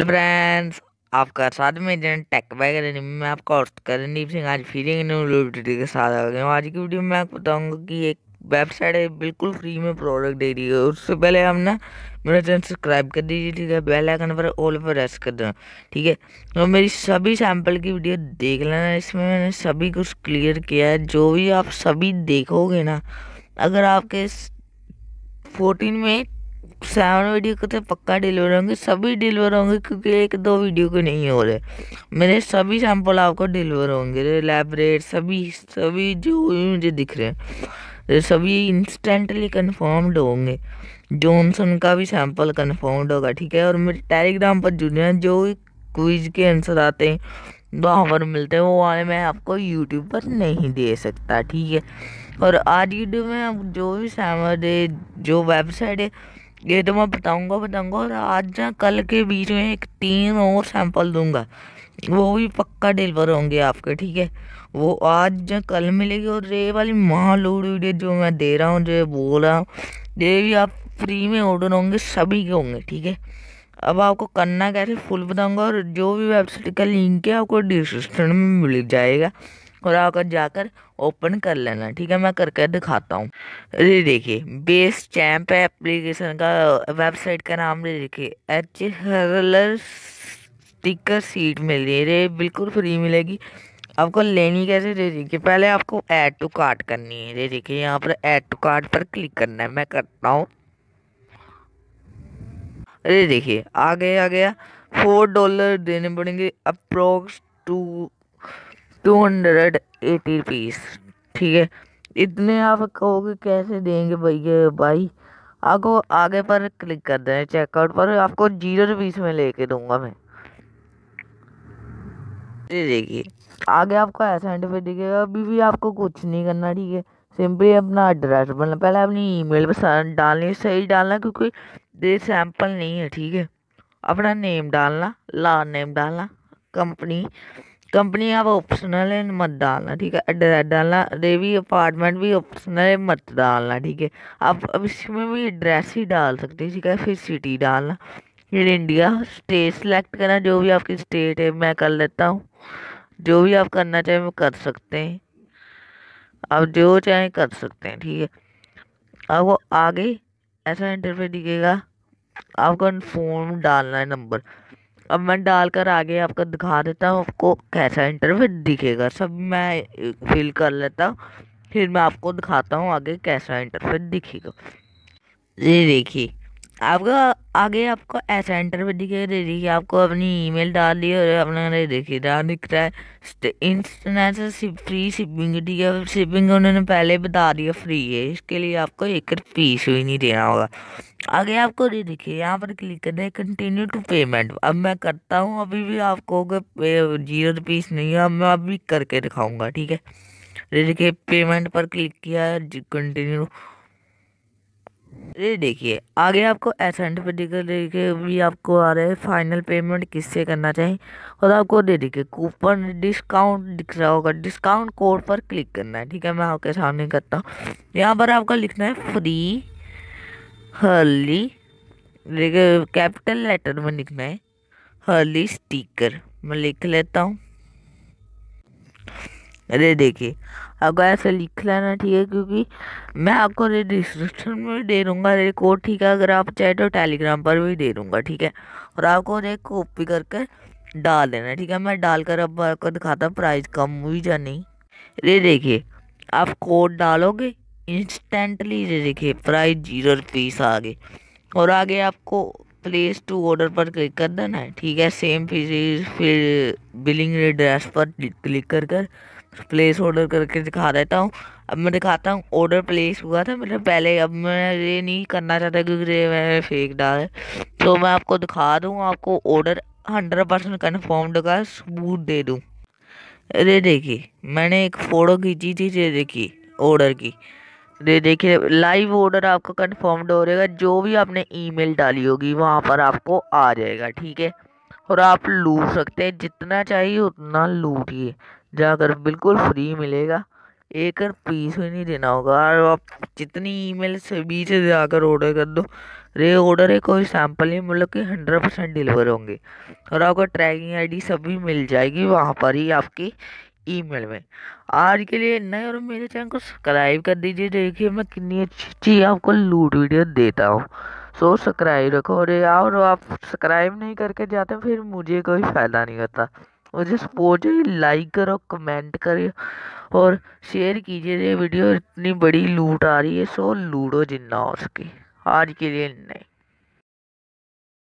hello friends आपका साथ में जन टेक बैग में आपका और करणदीप सिंह आज फिर एक न्यू वीडियो के साथ आ गए हूँ आज की वीडियो में आपको बताऊंगा कि एक वेबसाइट है बिल्कुल फ्री में प्रोडक्ट दे रही है उससे पहले हम ना मेरा चैनल सब्सक्राइब कर दीजिए ठीक है बेल आइकन पर ऑल पर रेस कर देना ठीक है तो मेरी सभी सैंपल की वीडियो देख लेना इसमें मैंने सभी कुछ क्लियर किया है जो भी आप सभी देखोगे ना अगर आपके फोर्टीन में सेवन वीडियो को तो पक्का डिलीवर होंगे सभी डिलीवर होंगे क्योंकि एक दो वीडियो के नहीं हो रहे मेरे सभी सैंपल आपको डिलीवर होंगे लैबरेट सभी सभी जो मुझे दिख रहे हैं सभी इंस्टेंटली कन्फर्म्ड होंगे जॉनसन का भी सैंपल कन्फर्म्ड होगा ठीक है और मेरे टेलीग्राम पर जुड़े जो क्विज के आंसर आते हैं वहाँ पर मिलते हैं वो वाले मैं आपको यूट्यूब पर नहीं दे सकता ठीक है और आज यूट्यूब में आप जो भी सैम जो वेबसाइट है ये तो मैं बताऊंगा बताऊंगा और आज ना कल के बीच में एक तीन और सैंपल दूंगा वो भी पक्का डिलीवर होंगे आपके ठीक है वो आज या कल मिलेगी और ये वाली लोड वीडियो जो मैं दे रहा हूँ जो बोल रहा हूँ ये भी आप फ्री में ऑर्डर होंगे सभी के होंगे ठीक है अब आपको करना कैसे फुल बताऊंगा और जो भी वेबसाइट का लिंक है आपको डिस्क्रिप्शन में मिल जाएगा और आकर जाकर ओपन कर लेना ठीक है मैं करके दिखाता हूँ ये देखिए बेस चैम्प है एप्लीकेशन का वेबसाइट का नाम ले देखिए एच हरलर स्टिकर सीट मिल रही है बिल्कुल फ्री मिलेगी आपको लेनी कैसे दे देखिए पहले आपको ऐड टू कार्ट करनी है दे देखिए यहाँ पर ऐड टू कार्ट पर क्लिक करना है मैं करता हूँ अरे देखिए आ गया आ गया फोर डॉलर देने पड़ेंगे approx to two hundred eighty rupees ठीक है इतने आप कहोगे कैसे देंगे भैया भाई आपको आगे पर क्लिक कर दें चेकआउट पर आपको जीरो रुपीस में लेके दूंगा मैं ये देखिए आगे आपको ऐसा पे दिखेगा अभी भी आपको कुछ नहीं करना ठीक है सिंपली अपना एड्रेस बनना पहले अपनी ईमेल पर डालनी सही डालना क्योंकि दे सैंपल नहीं है ठीक है अपना नेम डालना लास्ट नेम डालना कंपनी कंपनी आप ऑप्शनल है मत डालना ठीक है एड्रेस डालना रेवी अपार्टमेंट भी ऑप्शनल है मत डालना ठीक है आप अब इसमें भी एड्रेस ही डाल सकते हैं ठीक है फिर सिटी डालना फिर इंडिया स्टेट सेलेक्ट करना जो भी आपकी स्टेट है मैं कर लेता हूँ जो भी आप करना चाहें वो कर सकते हैं आप जो चाहें कर सकते हैं ठीक है अब वो आगे ऐसा इंटरव्यू दिखेगा आपको फोन डालना है नंबर अब मैं डालकर आगे आपको दिखा देता हूँ आपको कैसा इंटरव्यू दिखेगा सब मैं फिल कर लेता हूँ फिर मैं आपको दिखाता हूँ आगे कैसा इंटरव्यू दिखेगा जी देखिए आपका आगे आपको ऐसा इंटरव्यू रही है आपको अपनी ईमेल डाल दी और अपना देखिए डाल दिख रहा है इंटरनेशनल फ्री शिपिंग ठीक है शिपिंग उन्होंने पहले बता दिया फ्री है इसके लिए आपको एक फीस भी नहीं देना होगा आगे आपको ये देखिए यहाँ पर क्लिक करना है कंटिन्यू टू पेमेंट अब मैं करता हूँ अभी भी आपको जीरो रुपीस नहीं है अब मैं अभी करके दिखाऊंगा ठीक है देखिए पेमेंट पर क्लिक किया कंटिन्यू ये देखिए आगे आपको एसेंट पे देखे भी आपको आ रहे हैं फाइनल पेमेंट किससे करना चाहिए और आपको दे देखिए कूपन डिस्काउंट दिख रहा होगा डिस्काउंट कोड पर क्लिक करना है ठीक है मैं आपके सामने करता हूँ यहाँ पर आपका लिखना है फ्री हर्ली देखिए कैपिटल लेटर में लिखना है हर्ली स्टीकर मैं लिख लेता हूँ अरे देखिए अगर ऐसे लिख लेना ठीक है क्योंकि मैं आपको डिस्क्रिप्शन में दे दूँगा कोड ठीक है अगर आप चाहे तो टेलीग्राम पर भी दे दूँगा ठीक है और आपको एक कॉपी करके डाल देना ठीक है मैं डाल कर अब आपको दिखाता हूँ प्राइस कम हुई या नहीं रे देखिए आप कोड डालोगे इंस्टेंटली रे देखिए प्राइस जीरो रुपीस आ गए और आगे आपको प्लेस टू ऑर्डर पर क्लिक कर देना है ठीक है सेम फिर फिर बिलिंग एड्रेस पर क्लिक कर कर प्लेस ऑर्डर करके दिखा देता हूँ अब मैं दिखाता हूँ ऑर्डर प्लेस हुआ था मतलब पहले अब मैं ये नहीं करना चाहता क्योंकि ये मैंने फेंक डाला तो मैं आपको दिखा दूँ आपको ऑर्डर हंड्रेड परसेंट कन्फर्म्ड का सबूत दे दूँ अरे देखिए मैंने एक फ़ोटो खींची थी ये देखिए ऑर्डर की दे देखिए लाइव ऑर्डर आपका कन्फर्म्ड हो जाएगा जो भी आपने ईमेल डाली होगी वहाँ पर आपको आ जाएगा ठीक है और आप लूट सकते हैं जितना चाहिए उतना लूटिए जाकर बिल्कुल फ्री मिलेगा एक पीस भी नहीं देना होगा और आप जितनी ईमेल से बीच से जाकर ऑर्डर कर दो रे ऑर्डर है कोई सैंपल नहीं मतलब कि हंड्रेड परसेंट डिलीवर होंगे और आपको ट्रैकिंग आईडी डी सभी मिल जाएगी वहाँ पर ही आपकी ईमेल में आज के लिए नए और मेरे चैनल को सब्सक्राइब कर दीजिए देखिए मैं कितनी अच्छी अच्छी आपको लूट वीडियो देता हूँ सो सब्सक्राइब रखो अरे और आप सब्सक्राइब नहीं करके जाते फिर मुझे कोई फ़ायदा नहीं होता और जो सपोर्ट लाइक करो कमेंट करो और शेयर कीजिए ये वीडियो इतनी बड़ी लूट आ रही है सो लूटो जितना हो सके आज के लिए नहीं